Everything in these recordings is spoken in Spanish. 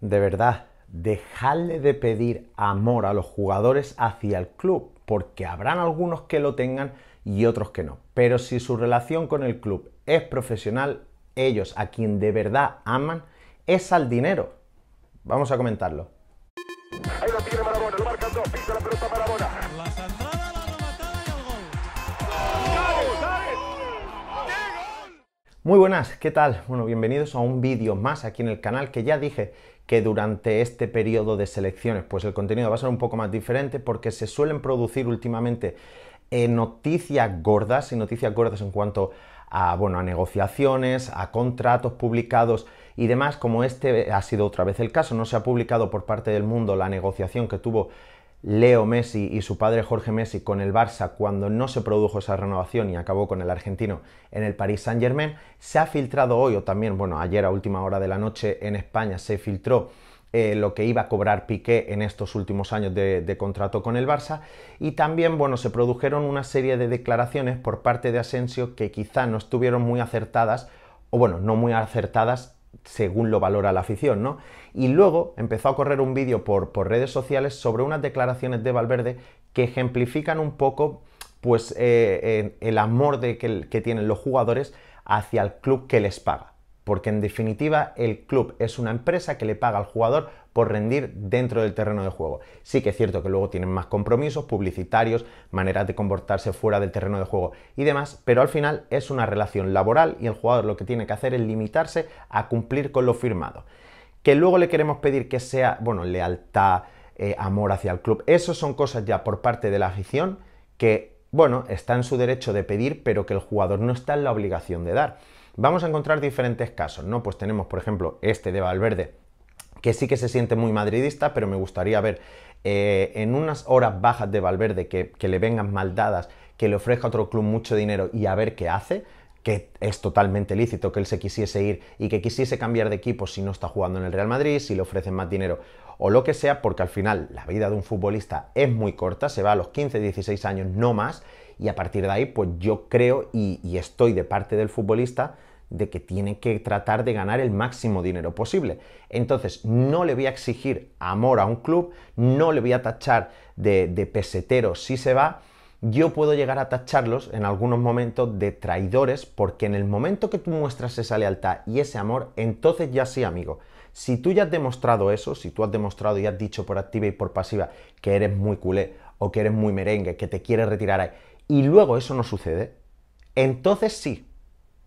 de verdad, dejadle de pedir amor a los jugadores hacia el club, porque habrán algunos que lo tengan y otros que no. Pero si su relación con el club es profesional, ellos a quien de verdad aman es al dinero. Vamos a comentarlo. Muy buenas, ¿qué tal? Bueno, bienvenidos a un vídeo más aquí en el canal que ya dije que durante este periodo de selecciones, pues el contenido va a ser un poco más diferente porque se suelen producir últimamente eh, noticias gordas y noticias gordas en cuanto a, bueno, a negociaciones, a contratos publicados y demás, como este ha sido otra vez el caso, no se ha publicado por parte del mundo la negociación que tuvo Leo Messi y su padre Jorge Messi con el Barça cuando no se produjo esa renovación y acabó con el argentino en el Paris Saint Germain, se ha filtrado hoy o también, bueno, ayer a última hora de la noche en España se filtró eh, lo que iba a cobrar Piqué en estos últimos años de, de, contrato con el Barça. Y también, bueno, se produjeron una serie de declaraciones por parte de Asensio que quizá no estuvieron muy acertadas, o bueno, no muy acertadas según lo valora la afición, ¿no? Y luego empezó a correr un vídeo por, redes sociales sobre unas declaraciones de Valverde que ejemplifican un poco pues, eh, el amor que tienen los jugadores hacia el club que les paga porque en definitiva el club es una empresa que le paga al jugador por rendir dentro del terreno de juego. Sí que es cierto que luego tienen más compromisos publicitarios, maneras de comportarse fuera del terreno de juego y demás, pero al final es una relación laboral y el jugador lo que tiene que hacer es limitarse a cumplir con lo firmado. Que luego le queremos pedir que sea, bueno, lealtad, eh, amor hacia el club, eso son cosas ya por parte de la afición que, bueno, está en su derecho de pedir, pero que el jugador no está en la obligación de dar. Vamos a encontrar diferentes casos, ¿no? Pues tenemos, por ejemplo, este de Valverde, que sí que se siente muy madridista, pero me gustaría ver eh, en unas horas bajas de Valverde que, le vengan mal dadas, que le ofrezca a otro club mucho dinero y a ver qué hace que es totalmente lícito que él se quisiese ir y que quisiese cambiar de equipo si no está jugando en el Real Madrid, si le ofrecen más dinero o lo que sea, porque al final la vida de un futbolista es muy corta, se va a los 15, 16 años, no más, y a partir de ahí pues yo creo y, estoy de parte del futbolista de que tiene que tratar de ganar el máximo dinero posible. Entonces, no le voy a exigir amor a un club, no le voy a tachar de, de pesetero si se va. Yo puedo llegar a tacharlos en algunos momentos de traidores porque en el momento que tú muestras esa lealtad y ese amor, entonces ya sí, amigo. Si tú ya has demostrado eso, si tú has demostrado y has dicho por activa y por pasiva que eres muy culé o que eres muy merengue, que te quieres retirar ahí, y luego eso no sucede, entonces sí,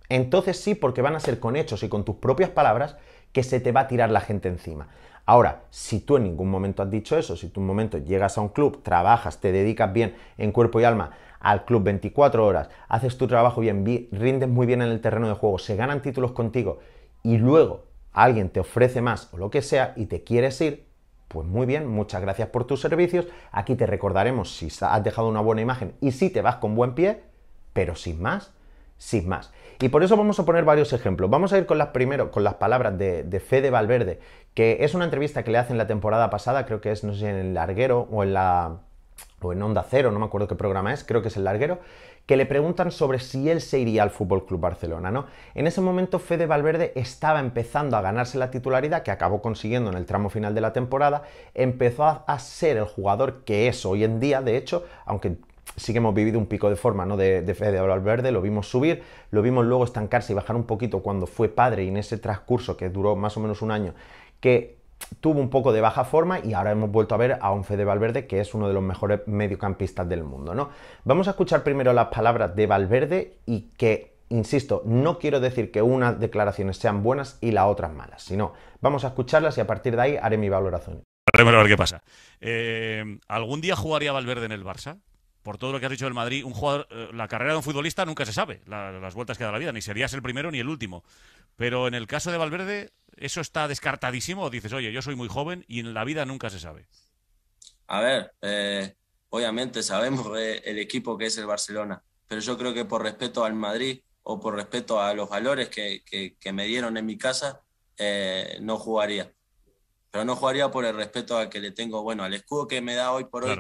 entonces sí porque van a ser con hechos y con tus propias palabras que se te va a tirar la gente encima. Ahora, si tú en ningún momento has dicho eso, si tú en un momento llegas a un club, trabajas, te dedicas bien en cuerpo y alma al club 24 horas, haces tu trabajo bien, rindes muy bien en el terreno de juego, se ganan títulos contigo y luego alguien te ofrece más o lo que sea y te quieres ir, pues muy bien, muchas gracias por tus servicios. Aquí te recordaremos si has dejado una buena imagen y si te vas con buen pie, pero sin más, sin más. Y por eso vamos a poner varios ejemplos. Vamos a ir con las primero, con las palabras de, de Fede Valverde, que es una entrevista que le hacen la temporada pasada, creo que es, no sé, en el larguero o en la. o en Onda Cero, no me acuerdo qué programa es, creo que es el larguero que le preguntan sobre si él se iría al Fútbol Club Barcelona, ¿no? En ese momento Fede Valverde estaba empezando a ganarse la titularidad que acabó consiguiendo en el tramo final de la temporada, empezó a, ser el jugador que es hoy en día, de hecho, aunque sí que hemos vivido un pico de forma ¿no? de, de Fede Valverde, lo vimos subir, lo vimos luego estancarse y bajar un poquito cuando fue padre y en ese transcurso que duró más o menos un año, que tuvo un poco de baja forma y ahora hemos vuelto a ver a un de Valverde que es uno de los mejores mediocampistas del mundo, ¿no? Vamos a escuchar primero las palabras de Valverde y que, insisto, no quiero decir que unas declaraciones sean buenas y las otras malas, sino vamos a escucharlas y a partir de ahí haré mi valoración. a ver qué pasa. Eh, ¿Algún día jugaría Valverde en el Barça? por todo lo que has dicho del Madrid, eh, la carrera de un futbolista nunca se sabe, las vueltas que da la vida, ni serías el primero ni el último. Pero en el caso de Valverde, ¿Eso está descartadísimo? ¿O dices, oye, yo soy muy joven y en la vida nunca se sabe? A ver, eh, obviamente sabemos eh, el equipo que es el Barcelona, pero yo creo que por respeto al Madrid o por respeto a los valores que, me dieron en mi casa, eh, no jugaría. Pero no jugaría por el respeto al que le tengo, bueno, al escudo que me da hoy por hoy,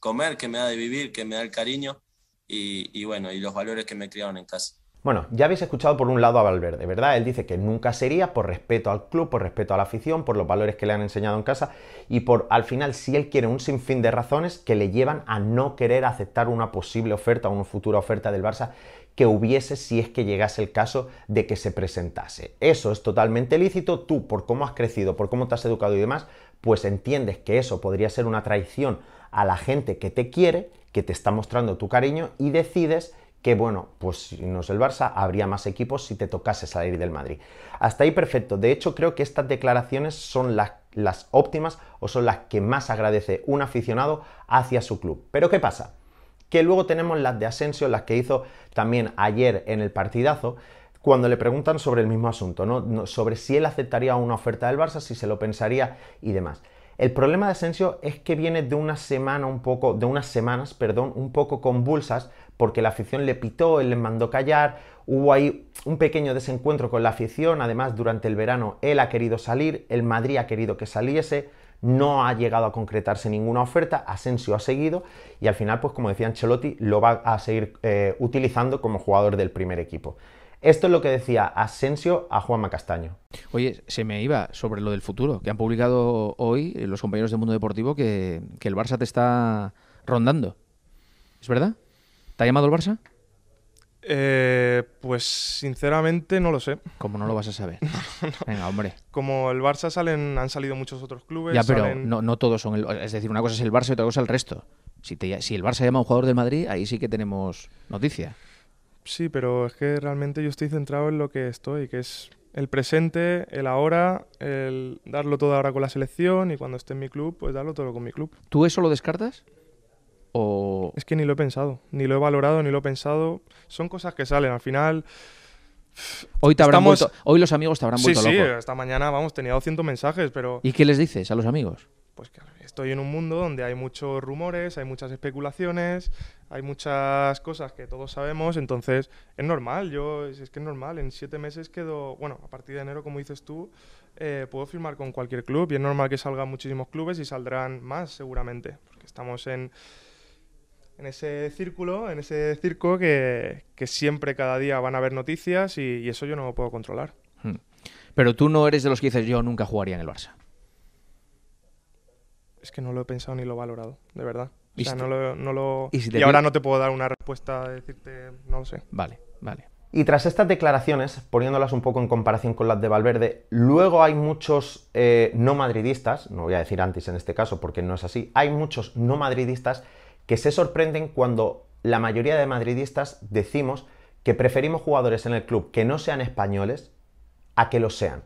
comer, que me da de vivir, que me da el cariño y, y bueno, y los valores que me criaron en casa. Bueno, ya habéis escuchado por un lado a Valverde, ¿verdad? Él dice que nunca sería por respeto al club, por respeto a la afición, por los valores que le han enseñado en casa y por, al final, si él quiere un sinfín de razones que le llevan a no querer aceptar una posible oferta, o una futura oferta del Barça que hubiese si es que llegase el caso de que se presentase. Eso es totalmente lícito, tú por cómo has crecido, por cómo te has educado y demás, pues entiendes que eso podría ser una traición a la gente que te quiere, que te está mostrando tu cariño y decides que bueno, pues si no es el Barça, habría más equipos si te tocase salir del Madrid. Hasta ahí perfecto. De hecho, creo que estas declaraciones son las, óptimas o son las que más agradece un aficionado hacia su club. Pero ¿qué pasa? Que luego tenemos las de Asensio, las que hizo también ayer en el partidazo, cuando le preguntan sobre el mismo asunto, sobre si él aceptaría una oferta del Barça, si se lo pensaría y demás. El problema de Asensio es que viene de una semana un poco, de unas semanas, perdón, un poco convulsas, porque la afición le pitó, él le mandó callar, hubo ahí un pequeño desencuentro con la afición, además durante el verano él ha querido salir, el Madrid ha querido que saliese, no ha llegado a concretarse ninguna oferta, Asensio ha seguido y al final, pues como decía Ancelotti, lo va a seguir eh, utilizando como jugador del primer equipo. Esto es lo que decía Asensio a Juanma Castaño. Oye, se me iba sobre lo del futuro, que han publicado hoy los compañeros de Mundo Deportivo que, que el Barça te está rondando. ¿Es verdad? ¿Te ha llamado el Barça? Eh, pues sinceramente no lo sé. Como no lo vas a saber. Venga, hombre. Como el Barça salen, han salido muchos otros clubes. Ya, pero no, todos son el Es decir, una cosa es el Barça y otra cosa el resto. Si, te, si el Barça llama a un jugador del Madrid, ahí sí que tenemos noticia. Sí, pero es que realmente yo estoy centrado en lo que estoy, que es el presente, el ahora, el darlo todo ahora con la selección y cuando esté en mi club, pues darlo todo con mi club. ¿Tú eso lo descartas? Es que ni lo he pensado, ni lo he valorado, ni lo he pensado. Son cosas que salen. Al final, Hoy te habrán hoy los amigos te habrán vuelto esta mañana, vamos, tenía 200 mensajes, pero... ¿Y qué les dices a los amigos? Pues que estoy en un mundo donde hay muchos rumores, hay muchas especulaciones, hay muchas cosas que todos sabemos, entonces es normal, yo, es que es normal, en siete meses quedo, bueno, a partir de enero, como dices tú, eh, puedo firmar con cualquier club y es normal que salgan muchísimos clubes y saldrán más seguramente, porque estamos en en ese círculo, en ese circo que, siempre cada día van a haber noticias y, eso yo no lo puedo controlar. Hmm. Pero tú no eres de los que dices yo nunca jugaría en el Barça. Es que no lo he pensado ni lo he valorado, de verdad. O sea, no lo, ¿Y, ahora no te puedo dar una respuesta decirte, no lo sé. Vale, vale. Y tras estas declaraciones, poniéndolas un poco en comparación con las de Valverde, luego hay muchos eh, no madridistas, no voy a decir antes en este caso porque no es así, hay muchos no madridistas que se sorprenden cuando la mayoría de madridistas decimos que preferimos jugadores en el club que no sean españoles a que lo sean.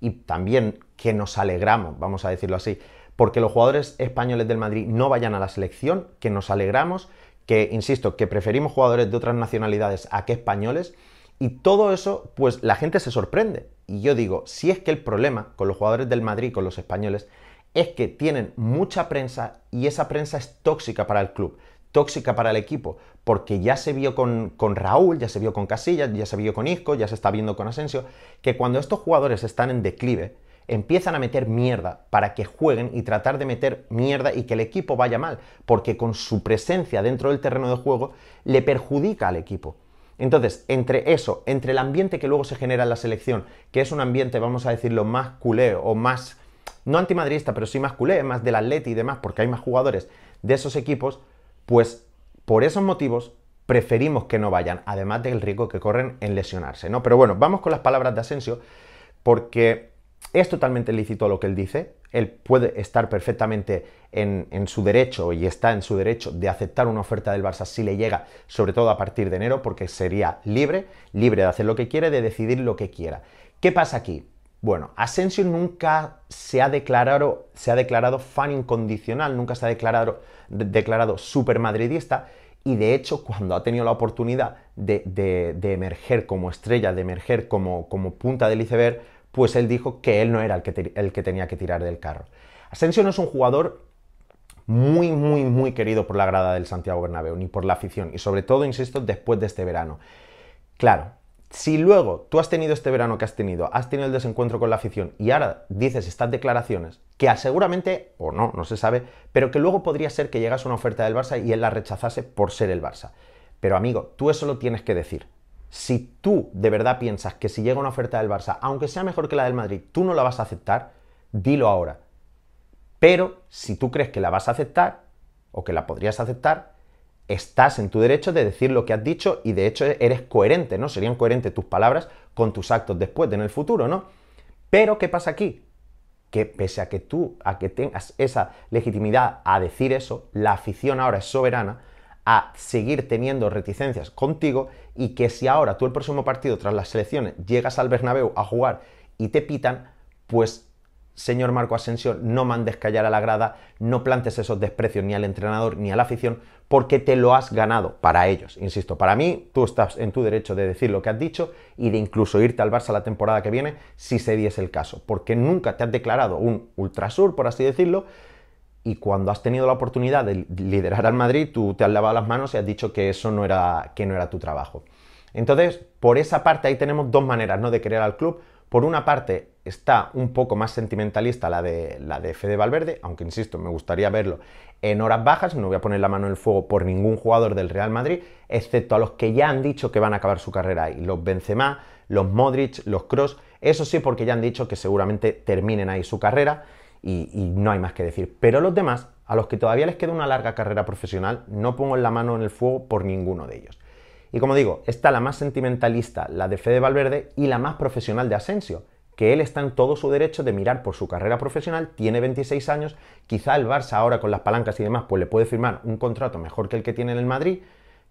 Y también que nos alegramos, vamos a decirlo así, porque los jugadores españoles del Madrid no vayan a la selección, que nos alegramos, que, insisto, que preferimos jugadores de otras nacionalidades a que españoles. Y todo eso, pues la gente se sorprende. Y yo digo, si es que el problema con los jugadores del Madrid, con los españoles, es que tienen mucha prensa y esa prensa es tóxica para el club, tóxica para el equipo, porque ya se vio con, Raúl, ya se vio con Casillas, ya se vio con Isco, ya se está viendo con Asensio, que cuando estos jugadores están en declive, empiezan a meter mierda para que jueguen y tratar de meter mierda y que el equipo vaya mal, porque con su presencia dentro del terreno de juego le perjudica al equipo. Entonces, entre eso, entre el ambiente que luego se genera en la selección, que es un ambiente, vamos a decirlo, más culé o más no antimadridista, pero sí más culé, más del Atleti y demás, porque hay más jugadores de esos equipos, pues por esos motivos preferimos que no vayan, además del riesgo que corren en lesionarse, ¿no? Pero bueno, vamos con las palabras de Asensio, porque es totalmente lícito lo que él dice, él puede estar perfectamente en, en, su derecho y está en su derecho de aceptar una oferta del Barça si le llega, sobre todo a partir de enero, porque sería libre, libre de hacer lo que quiere, de decidir lo que quiera. ¿Qué pasa aquí? Bueno, Asensio nunca se ha declarado, se ha declarado fan incondicional, nunca se ha declarado, declarado madridista y de hecho cuando ha tenido la oportunidad de, emerger como estrella, de emerger como, punta del iceberg, pues él dijo que él no era el que, el que tenía que tirar del carro. Asensio no es un jugador muy, muy, muy querido por la grada del Santiago Bernabéu, ni por la afición, y sobre todo, insisto, después de este verano. Claro, si luego tú has tenido este verano que has tenido, has tenido el desencuentro con la afición y ahora dices estas declaraciones, que seguramente, o no, no se sabe, pero que luego podría ser que llegase una oferta del Barça y él la rechazase por ser el Barça. Pero amigo, tú eso lo tienes que decir. Si tú de verdad piensas que si llega una oferta del Barça, aunque sea mejor que la del Madrid, tú no la vas a aceptar, dilo ahora. Pero si tú crees que la vas a aceptar, o que la podrías aceptar, estás en tu derecho de decir lo que has dicho y de hecho eres coherente, ¿no? Serían coherentes tus palabras con tus actos después, en el futuro, ¿no? Pero, ¿qué pasa aquí? Que pese a que tú, a que tengas esa legitimidad a decir eso, la afición ahora es soberana a seguir teniendo reticencias contigo y que si ahora tú el próximo partido tras las selecciones llegas al Bernabéu a jugar y te pitan, pues señor Marco Asensio, no mandes callar a la grada, no plantes esos desprecios ni al entrenador ni a la afición, porque te lo has ganado para ellos. Insisto, para mí, tú estás en tu derecho de decir lo que has dicho y de incluso irte al Barça la temporada que viene si se diese el caso, porque nunca te has declarado un ultrasur, por así decirlo, y cuando has tenido la oportunidad de liderar al Madrid, tú te has lavado las manos y has dicho que eso no era, que no era tu trabajo. Entonces, por esa parte ahí tenemos dos maneras, ¿no? De querer al club por una parte, está un poco más sentimentalista la de, la de Fede Valverde, aunque insisto, me gustaría verlo en horas bajas, no voy a poner la mano en el fuego por ningún jugador del Real Madrid, excepto a los que ya han dicho que van a acabar su carrera ahí, los Benzema, los Modric, los Cross, eso sí porque ya han dicho que seguramente terminen ahí su carrera y, y no hay más que decir, pero los demás, a los que todavía les queda una larga carrera profesional, no pongo la mano en el fuego por ninguno de ellos. Y como digo, está la más sentimentalista, la de Fede Valverde, y la más profesional de Asensio, que él está en todo su derecho de mirar por su carrera profesional, tiene 26 años, quizá el Barça ahora con las palancas y demás, pues le puede firmar un contrato mejor que el que tiene en el Madrid,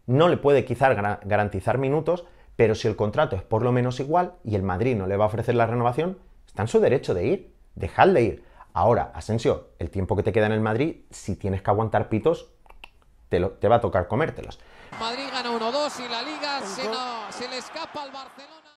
no le puede quizá garantizar minutos, pero si el contrato es por lo menos igual y el Madrid no le va a ofrecer la renovación, está en su derecho de ir, dejad de ir. Ahora, Asensio, el tiempo que te queda en el Madrid, si tienes que aguantar pitos, te, te va a tocar comértelos. Madrid gana 1-2 y la Liga se, se le escapa al Barcelona.